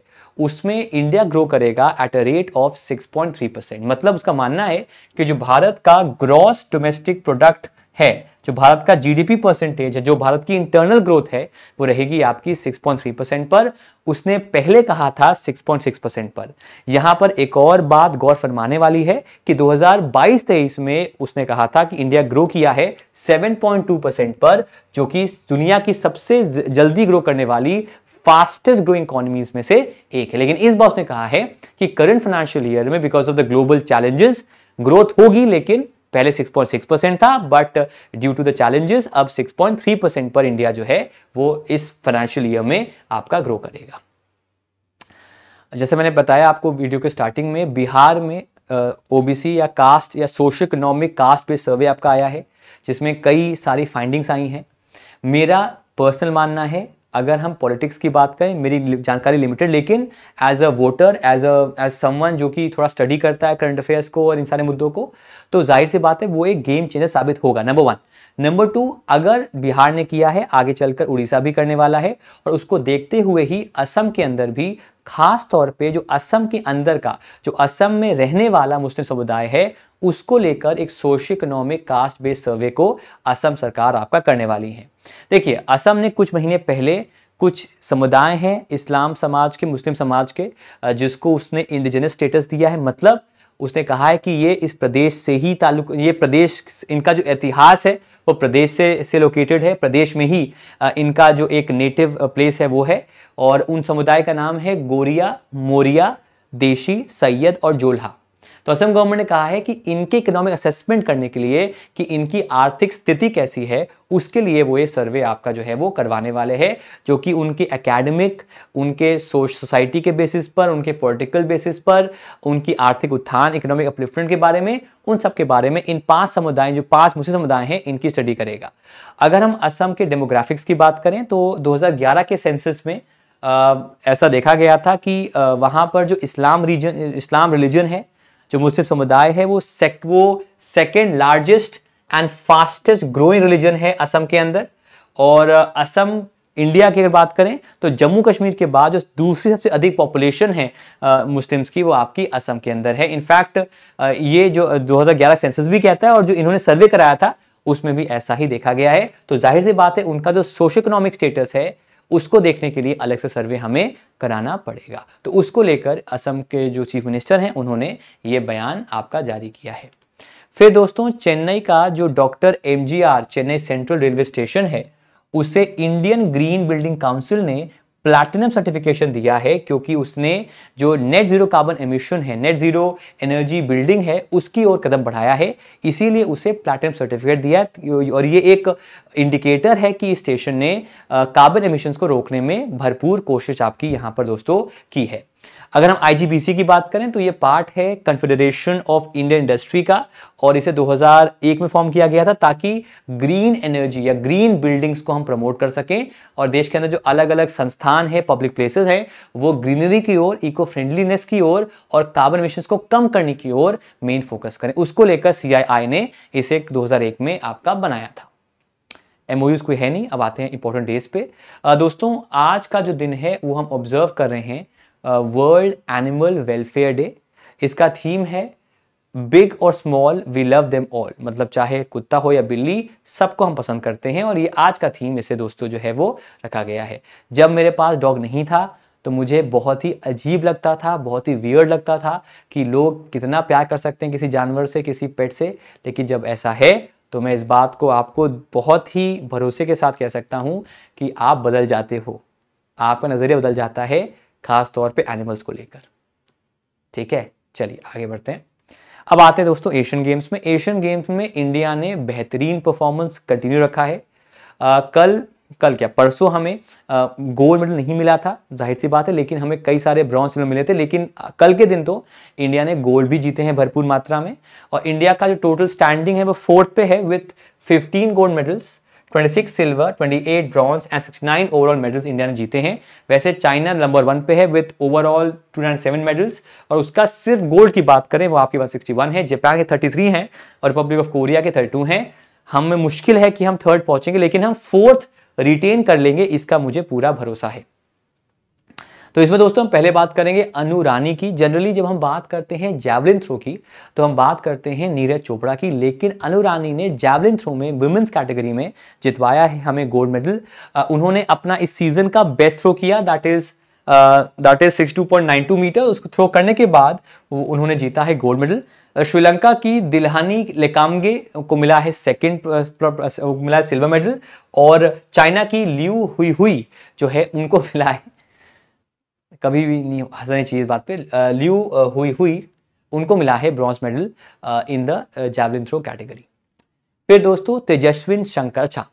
उसमें इंडिया ग्रो करेगा at a rate of 6.3 percent मतलब उसका मानना है कि जो भारत का ग्रॉस डोमेस्टिक प्रोडक्ट है जो भारत का जीडीपी परसेंटेज है जो भारत की इंटरनल ग्रोथ है वो रहेगी आपकी 6.3 परसेंट पर उसने पहले कहा था 6.6 परसेंट पर यहां पर एक और बात गौर फरमाने वाली है कि 2022-23 में उसने कहा था कि इंडिया ग्रो किया है 7.2 परसेंट पर जो कि दुनिया की सबसे जल्दी ग्रो करने वाली फास्टेस्ट ग्रोइंग इकोनॉमीज में से एक है लेकिन इस बार उसने कहा है कि करंट फाइनेंशियल ईयर में because of the global challenges growth होगी लेकिन पहले 6.6 परसेंट था but due to the challenges अब 6.3 परसेंट पर इंडिया जो है वो इस फाइनेंशियल ईयर में आपका ग्रो करेगा जैसे मैंने बताया आपको वीडियो के स्टार्टिंग में बिहार में ओबीसी या कास्ट या सोशो इकोनॉमिक कास्ट पे सर्वे आपका आया है जिसमें कई सारी फाइंडिंग्स आई हैं मेरा पर्सनल मानना है अगर हम पॉलिटिक्स की बात करें मेरी जानकारी लिमिटेड लेकिन as a voter as a as someone जो कि थोड़ा स्टडी करता है करंट अफेयर्स को और इन सारे मुद्दों को तो जाहिर सी बात है वो एक गेम चेंजर साबित होगा नंबर वन नंबर टू अगर बिहार ने किया है आगे चलकर उड़ीसा भी करने वाला है और उसको देखते हुए ही असम के अंदर भी खास तौर पे जो असम के अंदर का जो असम में रहने वाला मुस्लिम समुदाय है उसको लेकर एक socio economic caste based survey को असम सरकार आपका करने वाली है देखिए असम ने कुछ महीने पहले कुछ समुदाय हैं इस्लाम समाज के मुस्लिम समाज के जिसको उसने इंडिजिनस स्टेटस दिया है मतलब उसने कहा है कि ये इस प्रदेश से ही ताल्लुक ये प्रदेश इनका जो इतिहास है वो प्रदेश से से लोकेटेड है प्रदेश में ही इनका जो एक नेटिव प्लेस है वो है और उन समुदाय का नाम है गोरिया मोरिया देशी सैयद और जोल्हा तो असम गवर्नमेंट ने कहा है कि इनके इकोनॉमिक असेसमेंट करने के लिए कि इनकी आर्थिक स्थिति कैसी है उसके लिए वो ये सर्वे आपका जो है वो करवाने वाले हैं जो कि उनके एकेडमिक उनके सोसाइटी के बेसिस पर उनके पॉलिटिकल बेसिस पर उनकी आर्थिक उत्थान इकोनॉमिक अपलिफ्टमेंट के बारे में उन सब के बारे में इन पांच समुदाय जो पांच मुस्लिम समुदाय हैं इनकी स्टडी करेगा अगर हम असम के डेमोग्राफिक्स की बात करें तो 2011 के सेंसस में आ, ऐसा देखा गया था कि आ, वहाँ पर जो इस्लाम रीजन इस्लाम रिलीजन है जो मुस्लिम समुदाय है वो सेक वो second largest and fastest growing religion है असम के अंदर और असम इंडिया की अगर बात करें तो जम्मू कश्मीर के बाद जो दूसरी सबसे अधिक पॉपुलेशन है मुस्लिम्स की वो आपकी असम के अंदर है इनफैक्ट ये जो 2011 सेंसस भी कहता है और जो इन्होंने सर्वे कराया था उसमें भी ऐसा ही देखा गया है तो जाहिर सी बात है उनका जो सोशो इकोनॉमिक स्टेटस है उसको देखने के लिए अलग से सर्वे हमें कराना पड़ेगा तो उसको लेकर असम के जो चीफ मिनिस्टर हैं उन्होंने ये बयान आपका जारी किया है फिर दोस्तों चेन्नई का जो doctor M Chennai central railway station है उसे इंडियन ग्रीन बिल्डिंग काउंसिल ने प्लैटिनम सर्टिफिकेशन दिया है क्योंकि उसने जो नेट जीरो कार्बन एमिशन है नेट जीरो एनर्जी बिल्डिंग है उसकी ओर कदम बढ़ाया है इसीलिए उसे प्लैटिनम सर्टिफिकेट दिया और ये एक इंडिकेटर है कि स्टेशन ने कार्बन एमिशन को रोकने में भरपूर कोशिश आपकी यहाँ पर दोस्तों की है अगर हम आईजीबीसी की बात करें तो ये पार्ट है कन्फेडरेशन ऑफ इंडियन इंडस्ट्री का और इसे 2001 में फॉर्म किया गया था ताकि ग्रीन एनर्जी या ग्रीन बिल्डिंग्स को हम प्रमोट कर सकें और देश के अंदर जो अलग अलग संस्थान है पब्लिक प्लेसेस है वो ग्रीनरी की ओर इको फ्रेंडलीनेस की ओर और कार्बन मिशन को कम करने की ओर मेन फोकस करें उसको लेकर सी ने इसे दो में आपका बनाया था एमओयूज कोई है नहीं अब आते हैं इंपॉर्टेंट डेज पे आ, दोस्तों आज का जो दिन है वो हम ऑब्जर्व कर रहे हैं वर्ल्ड एनिमल वेलफेयर डे इसका थीम है बिग और small we love them all मतलब चाहे कुत्ता हो या बिल्ली सबको हम पसंद करते हैं और ये आज का थीम इसे दोस्तों जो है वो रखा गया है जब मेरे पास डॉग नहीं था तो मुझे बहुत ही अजीब लगता था बहुत ही वियर्ड लगता था कि लोग कितना प्यार कर सकते हैं किसी जानवर से किसी पेट से लेकिन जब ऐसा है तो मैं इस बात को आपको बहुत ही भरोसे के साथ कह सकता हूँ कि आप बदल जाते हो आपका नज़रिया बदल जाता है खास तौर पे एनिमल्स को लेकर ठीक है चलिए आगे बढ़ते हैं अब आते हैं दोस्तों एशियन गेम्स में एशियन गेम्स में इंडिया ने बेहतरीन परफॉर्मेंस कंटिन्यू रखा है आ, कल कल क्या परसों हमें गोल्ड मेडल नहीं मिला था जाहिर सी बात है लेकिन हमें कई सारे ब्रॉन्ज मेडल मिले थे लेकिन कल के दिन तो इंडिया ने गोल्ड भी जीते हैं भरपूर मात्रा में और इंडिया का जो टोटल स्टैंडिंग है वो फोर्थ पे है with 15 gold medals 26 silver 28 bronze and 69 overall medals India ने जीते हैं वैसे चाइना नंबर वन पे है विथ ओवरऑल सेवन मेडल्स और उसका सिर्फ गोल्ड की बात करें वो आपके पास 61 है जापान के 33 हैं और रिपब्लिक ऑफ कोरिया के 32 हैं हमें मुश्किल है कि हम थर्ड पहुंचेंगे लेकिन हम फोर्थ रिटेन कर लेंगे इसका मुझे पूरा भरोसा है तो इसमें दोस्तों हम पहले बात करेंगे अनु रानी की जनरली जब हम बात करते हैं जैवलिन थ्रो की तो हम बात करते हैं नीरज चोपड़ा की लेकिन अनु रानी ने जैवलिन थ्रो में वुमेंस कैटेगरी में जितवाया है हमें गोल्ड मेडल उन्होंने अपना इस सीजन का बेस्ट थ्रो किया that is that is two metre उसको थ्रो करने के बाद उन्होंने जीता है गोल्ड मेडल श्रीलंका की दिल्हानी लेकामगे को मिला है सेकंड मिला है सिल्वर मेडल और चाइना की लियू हुई हुई जो है उनको मिला है कभी भी नहीं हंसने चाहिए इस बात पे ल्यू हुई हुई उनको मिला है bronze medal in the javelin throw category फिर दोस्तों तेजस्विन शंकर झा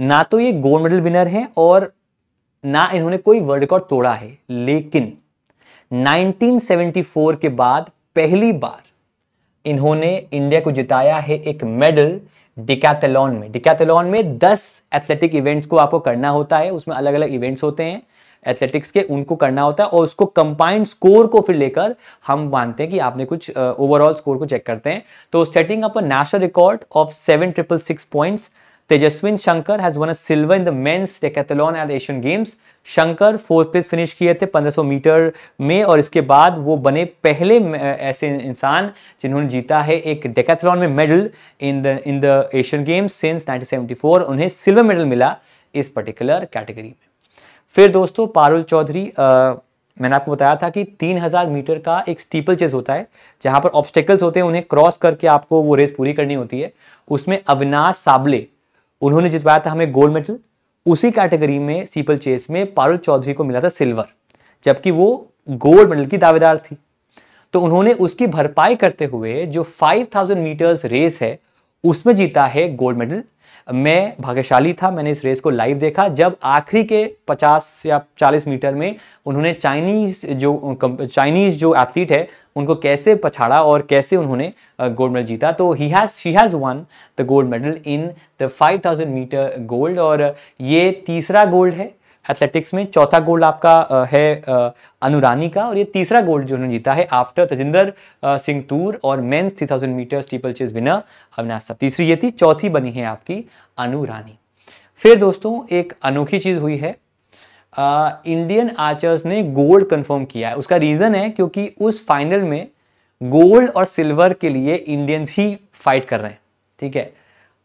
ना तो ये गोल्ड मेडल विनर हैं और ना इन्होंने कोई वर्ल्ड रिकॉर्ड तोड़ा है लेकिन 1974 के बाद पहली बार इन्होंने इंडिया को जिताया है एक मेडल डिकैथलॉन में डिकैथलॉन में 10 एथलेटिक इवेंट्स को आपको करना होता है उसमें अलग अलग इवेंट्स होते हैं एथलेटिक्स के उनको करना होता है और उसको कंपाइंड स्कोर को फिर लेकर हम मानते हैं कि आपने कुछ ओवरऑल uh, स्कोर को चेक करते हैं तो setting up national record of seven triple six points Tejaswin Shankar has won a silver in the men's decathlon at Asian games Shankar fourth place finish किए थे 1500 मीटर में और इसके बाद वो बने पहले ऐसे इंसान जिन्होंने जीता है एक डेकैथलॉन में medal in the in the Asian games since 1974 उन्हें सिल्वर मेडल मिला इस पर्टिकुलर कैटेगरी में फिर दोस्तों पारुल चौधरी मैंने आपको बताया था कि 3000 मीटर का एक स्टीपल चेस होता है जहां पर ऑब्स्टेकल्स होते हैं उन्हें क्रॉस करके आपको वो रेस पूरी करनी होती है उसमें अविनाश साबले उन्होंने जितवाया था हमें गोल्ड मेडल उसी कैटेगरी में स्टीपल चेस में पारुल चौधरी को मिला था सिल्वर जबकि वो गोल्ड मेडल की दावेदार थी तो उन्होंने उसकी भरपाई करते हुए जो 5000 मीटर्स रेस है उसमें जीता है गोल्ड मेडल मैं भाग्यशाली था मैंने इस रेस को लाइव देखा जब आखिरी के 50 या 40 मीटर में उन्होंने चाइनीज जो चाइनीज जो एथलीट है उनको कैसे पछाड़ा और कैसे उन्होंने गोल्ड मेडल जीता तो he has she has won the gold medal in the 5000 metre gold और ये तीसरा गोल्ड है एथलेटिक्स में चौथा गोल्ड आपका है अनुरानी का और ये तीसरा गोल्ड जो उन्होंने जीता है आफ्टर तजिंदर सिंह तूर और men's three thousand metre steeplechase winner Avinash सब तीसरी ये थी चौथी बनी है आपकी अनुरानी फिर दोस्तों एक अनोखी चीज़ हुई है आ, इंडियन आर्चर्स ने गोल्ड कंफर्म किया है उसका रीज़न है क्योंकि उस फाइनल में गोल्ड और सिल्वर के लिए इंडियंस ही फाइट कर रहे हैं ठीक है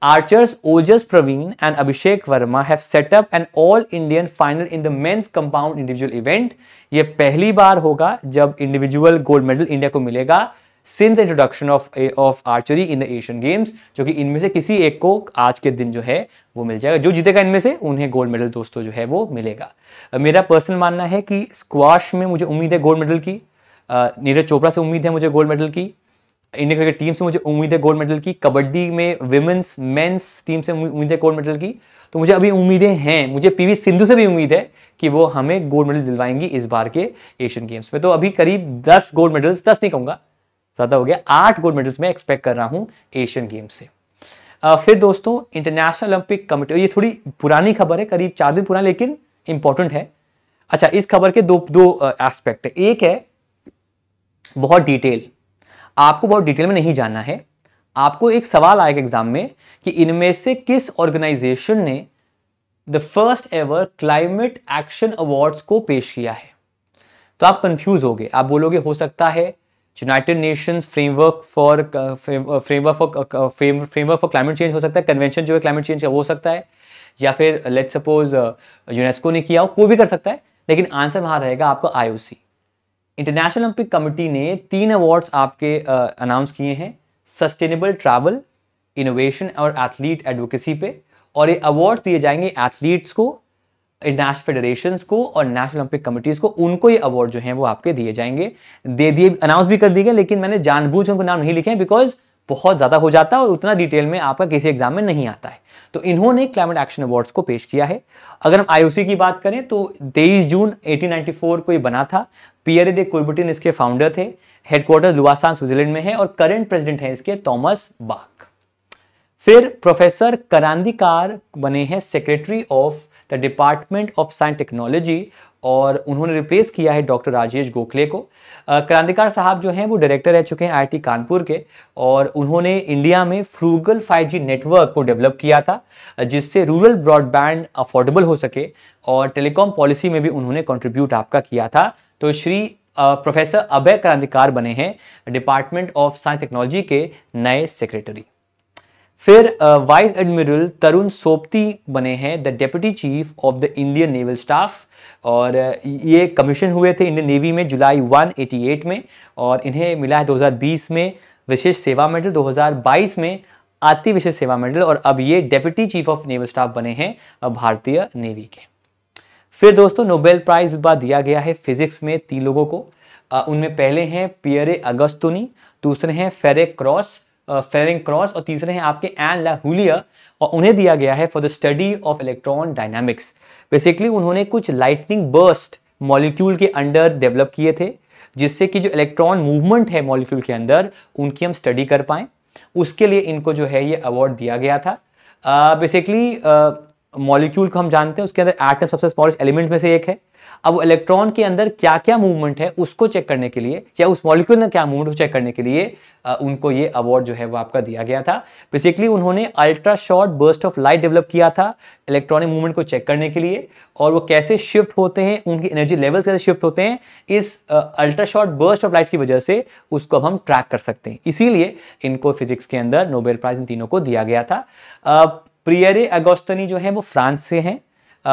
archers Ojas Pravin and Abhishek Verma have set up an All Indian final in the men's compound individual ये पहली बार होगा जब इंडिविजुअल गोल्ड मेडल इंडिया को मिलेगा since introduction of of archery in the Asian games जो कि इनमें से किसी एक को आज के दिन जो है वो मिल जाएगा जो जीतेगा इनमें से उन्हें गोल्ड मेडल दोस्तों जो है वो मिलेगा मेरा पर्सनल मानना है कि स्क्वाश में मुझे उम्मीद है गोल्ड मेडल की नीरज चोपड़ा से उम्मीद है मुझे गोल्ड मेडल की इंडियन क्रिकेट टीम से मुझे उम्मीद है गोल्ड मेडल की कबड्डी में विमेंस मेंस टीम से उम्मीद है गोल्ड मेडल की तो मुझे अभी उम्मीदें हैं मुझे पीवी सिंधु से भी उम्मीद है कि वो हमें गोल्ड मेडल दिलवाएंगी इस बार के एशियन गेम्स में तो अभी करीब दस गोल्ड मेडल्स दस नहीं कहूंगा ज़्यादा हो गया आठ गोल्ड मेडल्स में एक्सपेक्ट कर रहा हूँ एशियन गेम्स से आ, फिर दोस्तों इंटरनेशनल ओलंपिक कमेटी ये थोड़ी पुरानी खबर है करीब चार दिन पुराना लेकिन इंपॉर्टेंट है अच्छा इस खबर के दो दो एस्पेक्ट है एक है बहुत डिटेल आपको बहुत डिटेल में नहीं जानना है आपको एक सवाल आएगा एग्जाम में कि इनमें से किस ऑर्गेनाइजेशन ने the first ever climate action awards को पेश किया है तो आप कंफ्यूज गए आप बोलोगे हो सकता है United Nations framework for framework for framework for climate change हो सकता है कन्वेंशन जो है क्लाइमेट चेंज का हो सकता है या फिर लेट सपोज यूनेस्को ने किया हो कोई भी कर सकता है लेकिन आंसर वहां रहेगा आपका आईओसी इंटरनेशनल ओलंपिक कमेटी ने तीन अवार्ड्स आपके अनाउंस किए हैं सस्टेनेबल ट्रैवल इनोवेशन और एथलीट एडवोकेसी पे और ये अवार्ड दिए जाएंगे एथलीट्स को इंटरनेशनल फेडरेशन को और नेशनल ओलंपिक कमिटीज को उनको ये अवार्ड जो है वो आपके दिए जाएंगे दे दिए अनाउंस भी कर दिए गए लेकिन मैंने जानबूझ उनको नाम नहीं लिखे बिकॉज बहुत ज़्यादा हो जाता है और उतना डिटेल में आपका किसी एग्जाम में नहीं आता है तो इन्होंने क्लाइमेट एक्शन अवार्ड्स को पेश किया है अगर हम आईओसी की बात करें तो 23 जून 1894 को ये बना था पियरे डे कुर्बटिन इसके फाउंडर थे हेडक्वार्टर लुआसान स्विट्जरलैंड में है और करंट प्रेसिडेंट हैं इसके थॉमस बाक फिर प्रोफेसर करांदिकार बने हैं secretary of the department of science technology और उन्होंने रिप्लेस किया है डॉक्टर राजेश गोखले को क्रांतिकार साहब जो हैं वो डायरेक्टर रह चुके हैं आईटी कानपुर के और उन्होंने इंडिया में फ्रूगल 5G नेटवर्क को डेवलप किया था जिससे रूरल ब्रॉडबैंड अफोर्डेबल हो सके और टेलीकॉम पॉलिसी में भी उन्होंने कंट्रीब्यूट आपका किया था तो श्री प्रोफेसर अभय क्रांतिकार बने हैं डिपार्टमेंट ऑफ साइंस टेक्नोलॉजी के नए सेक्रेटरी फिर वाइस एडमिरल तरुण सोपती बने हैं the deputy chief of the Indian naval staff और uh, ये कमीशन हुए थे इंडियन नेवी में जुलाई 188 में और इन्हें मिला है 2020 में विशेष सेवा मेडल 2022 में आती विशेष सेवा मेडल और अब ये deputy chief of naval staff बने हैं uh, भारतीय नेवी के फिर दोस्तों नोबेल प्राइज दिया गया है फिजिक्स में तीन लोगों को uh, उनमें पहले हैं पियरे अगस्तुनी दूसरे हैं फेरे क्रॉस फेरिंग क्रॉस और तीसरे हैं आपके एन ला हुलिया और उन्हें दिया गया है for the study of electron dynamics basically उन्होंने कुछ लाइटनिंग बर्स्ट मॉलिक्यूल के अंडर डेवलप किए थे जिससे कि जो इलेक्ट्रॉन मूवमेंट है मॉलिक्यूल के अंदर उनकी हम स्टडी कर पाए उसके लिए इनको जो है ये अवार्ड दिया गया था बेसिकली uh, मॉलिक्यूल uh, को हम जानते हैं उसके अंदर एटम सबसे स्मॉलेस्ट एलिमेंट में से एक है अब इलेक्ट्रॉन के अंदर क्या क्या मूवमेंट है उसको चेक करने के लिए या उस मॉलिक्यूल में क्या मूवमेंट चेक करने के लिए आ, उनको ये अवार्ड जो है वो आपका दिया गया था बेसिकली उन्होंने ultra short burst of light develop किया था इलेक्ट्रॉनिक मूवमेंट को चेक करने के लिए और वो कैसे शिफ्ट होते हैं उनकी एनर्जी लेवल्स कैसे शिफ्ट होते हैं इस ultra short burst of light की वजह से उसको अब हम ट्रैक कर सकते हैं इसीलिए इनको फिजिक्स के अंदर नोबेल प्राइज इन तीनों को दिया गया था प्रियरे अगोस्तनी जो है वो फ्रांस से हैं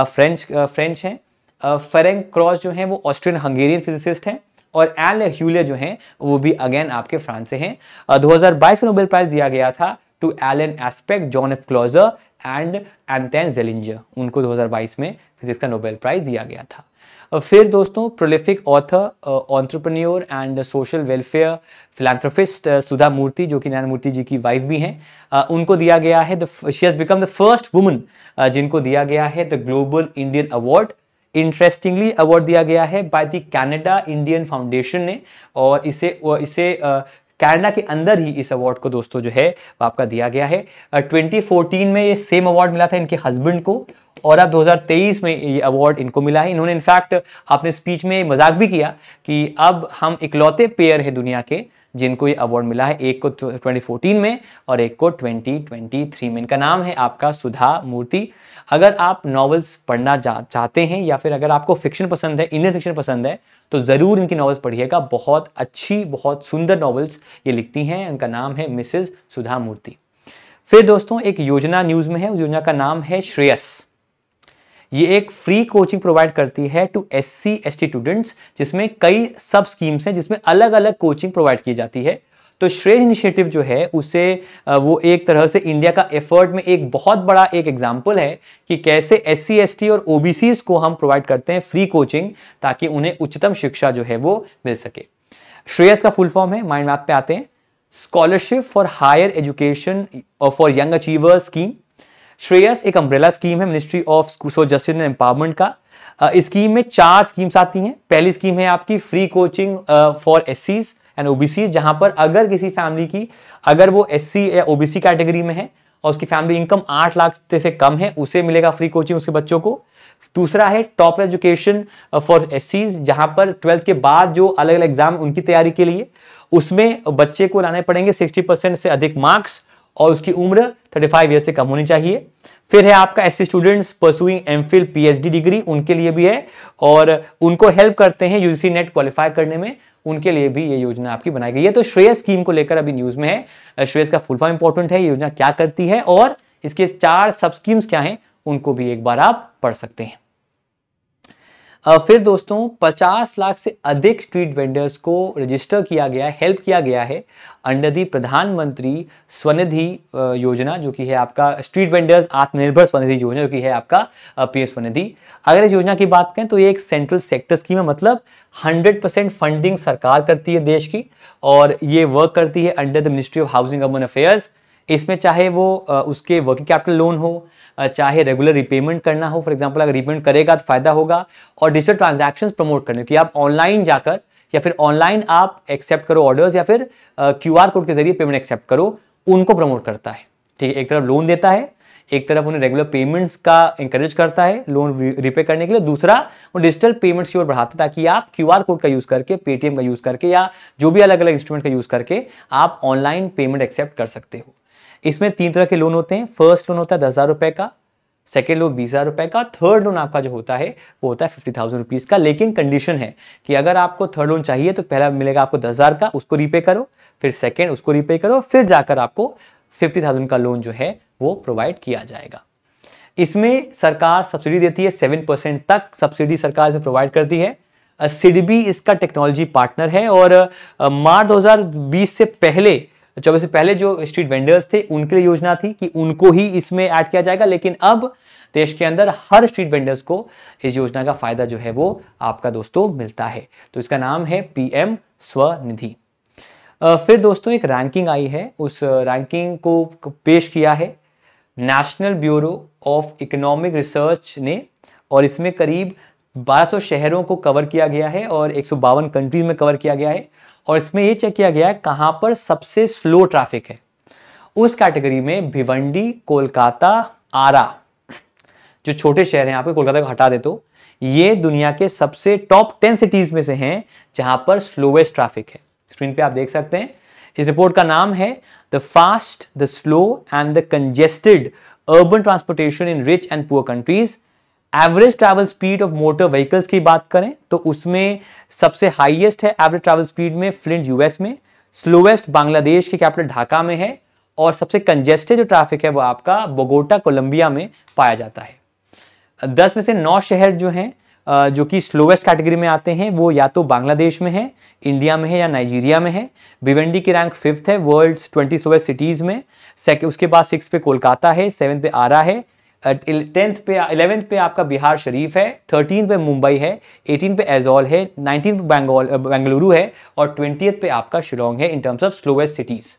फ्रेंच फ्रेंच हैं फेरेंग क्रॉस जो हैं वो ऑस्ट्रियन हंगेरियन फिजिसिस्ट हैं और एल ह्यूले जो हैं वो भी अगेन आपके फ्रांस से हैं दो हजार नोबेल प्राइज दिया गया था to Alain Aspect John F Clauser and Anton Zeilinger उनको 2022 में फिजिक्स का नोबेल प्राइज दिया गया था फिर दोस्तों prolific author entrepreneur and social welfare philanthropist Sudha Murty जो कि नारायण मूर्ति जी की वाइफ भी हैं uh, उनको दिया गया है the she has become the first woman जिनको दिया गया है the global Indian award interestingly award दिया गया है by the Canada Indian foundation ने और इसे इसे कैनेडा के अंदर ही इस अवार्ड को दोस्तों जो है वो आपका दिया गया है 2014 में ये सेम अवार्ड मिला था इनके हस्बैंड को और अब 2023 में ये अवार्ड इनको मिला है इन्होंने इनफैक्ट अपने स्पीच में मजाक भी किया कि अब हम इकलौते पेयर है दुनिया के जिनको ये अवार्ड मिला है एक को 2014 में और एक को 2023 में इनका नाम है आपका सुधा मूर्ति अगर आप नॉवेल्स पढ़ना चाहते हैं या फिर अगर आपको फिक्शन पसंद है इंडियन फिक्शन पसंद है तो ज़रूर इनकी नॉवेल्स पढ़िएगा बहुत अच्छी बहुत सुंदर नॉवेल्स ये लिखती हैं इनका नाम है मिसेज सुधा मूर्ति फिर दोस्तों एक योजना न्यूज़ में है उस योजना का नाम है श्रेयस ये एक फ्री कोचिंग प्रोवाइड करती है टू एस सी स्टूडेंट्स जिसमें कई सब स्कीम्स हैं जिसमें अलग अलग कोचिंग प्रोवाइड की जाती है तो श्रेय इनिशिएटिव जो है उसे वो एक तरह से इंडिया का एफर्ट में एक बहुत बड़ा एक एग्जाम्पल है कि कैसे एस सी एस टी और ओ को हम प्रोवाइड करते हैं फ्री कोचिंग ताकि उन्हें उच्चतम शिक्षा जो है वो मिल सके श्रेयस का फुल फॉर्म है माइंड मैप पे आते हैं scholarship for higher education for young achiever scheme Shreyas एक अम्ब्रेला स्कीम है ministry of social justice and empowerment का स्कीम में चार स्कीम्स आती हैं पहली स्कीम है आपकी free coaching for S and OBC जहां पर अगर किसी फैमिली की अगर वो एस या ओबीसी कैटेगरी में है और उसकी फैमिली इनकम आठ लाख से कम है उसे मिलेगा फ्री कोचिंग उसके बच्चों को दूसरा है टॉप एजुकेशन फॉर एस जहां पर ट्वेल्थ के बाद जो अलग अलग एग्जाम उनकी तैयारी के लिए उसमें बच्चे को लाने पड़ेंगे 60 परसेंट से अधिक मार्क्स और उसकी उम्र 35 फाइव ईयर से कम होनी चाहिए फिर है आपका S students pursuing M Phil degree उनके लिए भी है और उनको हेल्प करते हैं यूजीसी नेट क्वालिफाई करने में उनके लिए भी ये योजना आपकी बनाई गई है तो श्रेय स्कीम को लेकर अभी न्यूज में है श्रेयस का फुल फॉर्म इंपॉर्टेंट है ये योजना क्या करती है और इसके चार सब स्कीम्स क्या हैं उनको भी एक बार आप पढ़ सकते हैं फिर दोस्तों 50 लाख से अधिक स्ट्रीट वेंडर्स को रजिस्टर किया गया है हेल्प किया गया है अंडर दी प्रधानमंत्री स्वनिधि योजना जो कि है आपका स्ट्रीट वेंडर्स आत्मनिर्भर स्वनिधि योजना जो कि है आपका एस स्वनिधि अगर इस योजना की बात करें तो ये एक सेंट्रल सेक्टर स्कीम है मतलब 100% फंडिंग सरकार करती है देश की और ये वर्क करती है under the ministry of housing urban affairs इसमें चाहे वो उसके वर्किंग कैपिटल लोन हो चाहे रेगुलर रिपेमेंट करना हो फॉर एग्जाम्पल अगर रिपेमेंट करेगा तो फायदा होगा और डिजिटल ट्रांजेक्शन प्रमोट करने की आप ऑनलाइन जाकर या फिर ऑनलाइन आप एक्सेप्ट करो ऑर्डर्स या फिर क्यू आर कोड के जरिए पेमेंट एक्सेप्ट करो उनको प्रमोट करता है ठीक है एक तरफ लोन देता है एक तरफ उन्हें रेगुलर पेमेंट्स का इंकरेज करता है लोन रिपे करने के लिए दूसरा वो डिजिटल पेमेंट्स की ओर बढ़ाता है ताकि आप क्यू कोड का यूज़ करके पेटीएम का यूज़ करके या जो भी अलग अलग इंस्ट्रूमेंट का यूज़ करके आप ऑनलाइन पेमेंट एक्सेप्ट कर सकते हो इसमें तीन तरह के लोन होते हैं फर्स्ट लोन होता है दस हज़ार रुपए का सेकेंड लोन बीस हज़ार रुपए का थर्ड लोन आपका जो होता है वो होता है फिफ्टी थाउजेंड रुपीज़ का लेकिन कंडीशन है कि अगर आपको थर्ड लोन चाहिए तो पहला मिलेगा आपको दस हज़ार का उसको रीपे करो फिर सेकेंड उसको रीपे करो फिर जाकर आपको फिफ्टी थाउजेंड का लोन जो है वो प्रोवाइड किया जाएगा इसमें सरकार सब्सिडी देती है सेवन परसेंट तक सब्सिडी सरकार इसमें प्रोवाइड करती है सिडबी इसका टेक्नोलॉजी पार्टनर है और मार्च 2020 से पहले चौबीस अच्छा, से पहले जो स्ट्रीट वेंडर्स थे उनके लिए योजना थी कि उनको ही इसमें ऐड किया जाएगा लेकिन अब देश के अंदर हर स्ट्रीट वेंडर्स को इस योजना का फायदा जो है वो आपका दोस्तों मिलता है तो इसका नाम है पीएम स्वनिधि फिर दोस्तों एक रैंकिंग आई है उस रैंकिंग को पेश किया है national bureau of economic research ने और इसमें करीब 1200 शहरों को कवर किया गया है और एक कंट्रीज में कवर किया गया है और इसमें ये चेक किया गया है कहां पर सबसे स्लो ट्रैफिक है उस कैटेगरी में भिवंडी कोलकाता आरा जो छोटे शहर हैं आपके कोलकाता को हटा दे तो ये दुनिया के सबसे टॉप टेन सिटीज में से हैं जहां पर स्लोएस्ट ट्रैफिक है स्क्रीन पे आप देख सकते हैं इस रिपोर्ट का नाम है the fast the slow and the congested urban transportation in rich and poor countries average travel speed of motor vehicles की बात करें तो उसमें सबसे हाईएस्ट है एवरेज ट्रैवल स्पीड में फ्लिंट यूएस में स्लोएस्ट बांग्लादेश के कैपिटल ढाका में है और सबसे कंजेस्टेड जो ट्रैफिक है वो आपका बोगोटा कोलंबिया में पाया जाता है दस में से नौ शहर जो हैं जो कि स्लोएस्ट कैटेगरी में आते हैं वो या तो बांग्लादेश में है इंडिया में है या नाइजीरिया में है भिवेंडी की रैंक फिफ्थ है वर्ल्ड्स ट्वेंटी स्लोएस्ट सिटीज़ में उसके बाद सिक्स पे कोलकाता है सेवन पे आरा है टेंथ पे इलेवेंथ पे आपका बिहार शरीफ है थर्टीन पे मुंबई है एटीन पे एजॉल है नाइनटीन पे बंगाल बेंगलुरु है और ट्वेंटियथ पे आपका शिलोंग है in terms of slowest cities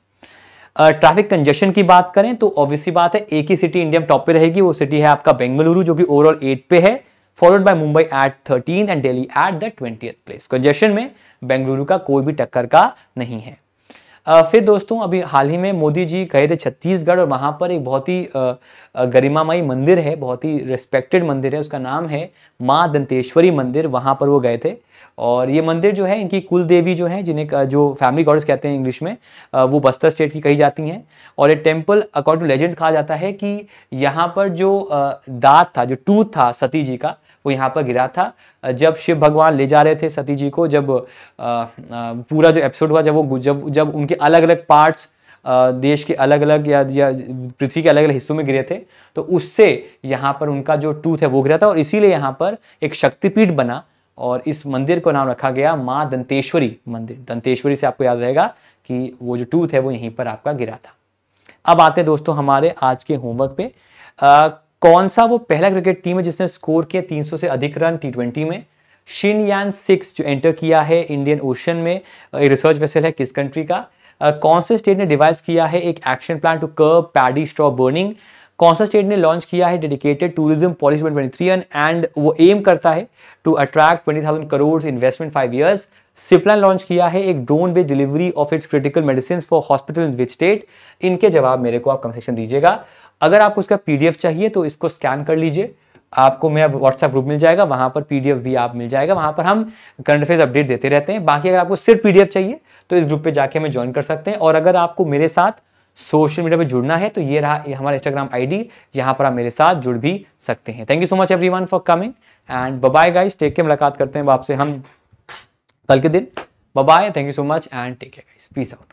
traffic congestion की बात करें तो ऑब्वियसली बात है एक ही सिटी इंडिया में टॉप पे रहेगी वो सिटी है आपका बेंगलुरु जो कि ओवरऑल एट पे है followed by Mumbai at thirteen and Delhi at the twenty place congestion में बेंगलुरु का कोई भी टक्कर का नहीं है फिर दोस्तों अभी हाल ही में मोदी जी गए थे छत्तीसगढ़ और वहाँ पर एक बहुत ही गरिमामयी मंदिर है बहुत ही रिस्पेक्टेड मंदिर है उसका नाम है माँ दंतेश्वरी मंदिर वहाँ पर वो गए थे और ये मंदिर जो है इनकी कुल देवी जो है जिन्हें जो फैमिली गॉड्स कहते हैं इंग्लिश में वो बस्तर स्टेट की कही जाती हैं और ये टेम्पल अकॉर्डिंग टू लेजेंड कहा जाता है कि यहाँ पर जो दांत था जो टूथ था सती जी का वो यहाँ पर गिरा था जब शिव भगवान ले जा रहे थे सती जी को जब पूरा जो एपिसोड हुआ जब वो जब जब उनके अलग अलग पार्ट्स देश के अलग अलग या, या पृथ्वी के अलग अलग हिस्सों में गिरे थे तो उससे यहाँ पर उनका जो टूथ है वो गिरा था और इसीलिए यहाँ पर एक शक्तिपीठ बना और इस मंदिर को नाम रखा गया माँ दंतेश्वरी मंदिर दंतेश्वरी से आपको याद रहेगा कि वो जो टूथ है वो यहीं पर आपका गिरा था अब आते हैं दोस्तों हमारे आज के होमवर्क पे आ, कौन सा वो पहला क्रिकेट टीम है जिसने स्कोर किया 300 से अधिक रन टी में शिन यान सिक्स जो एंटर किया है इंडियन ओशन में रिसर्च वेसल है किस कंट्री का कौन से स्टेट ने डिवाइस किया है एक action plan to curb paddy straw burning कौन सा स्टेट ने लॉन्च किया है dedicated tourism policy one twenty three and वो एम करता है to attract twenty thousand crore investment five years सिप्लान लॉन्च किया है एक drone based delivery of its critical medicine for hospital in which state इनके जवाब मेरे को आप कंसेशन दीजिएगा अगर आपको इसका पी चाहिए तो इसको स्कैन कर लीजिए आपको मेरा व्हाट्सएप ग्रुप मिल जाएगा वहाँ पर पीडीएफ भी आप मिल जाएगा वहाँ पर हम करंट अफेयर अपडेट देते रहते हैं बाकी अगर आपको सिर्फ पीडीएफ चाहिए तो इस ग्रुप पे जाके हमें ज्वाइन कर सकते हैं और अगर आपको मेरे साथ सोशल मीडिया पे जुड़ना है तो ये रहा ये हमारा इंस्टाग्राम आईडी यहाँ पर आप मेरे साथ जुड़ भी सकते हैं thank you so much everyone for coming and bye guys take के मुलाकात करते हैं आपसे हम कल के दिन bye thank you so much and take care guys peace out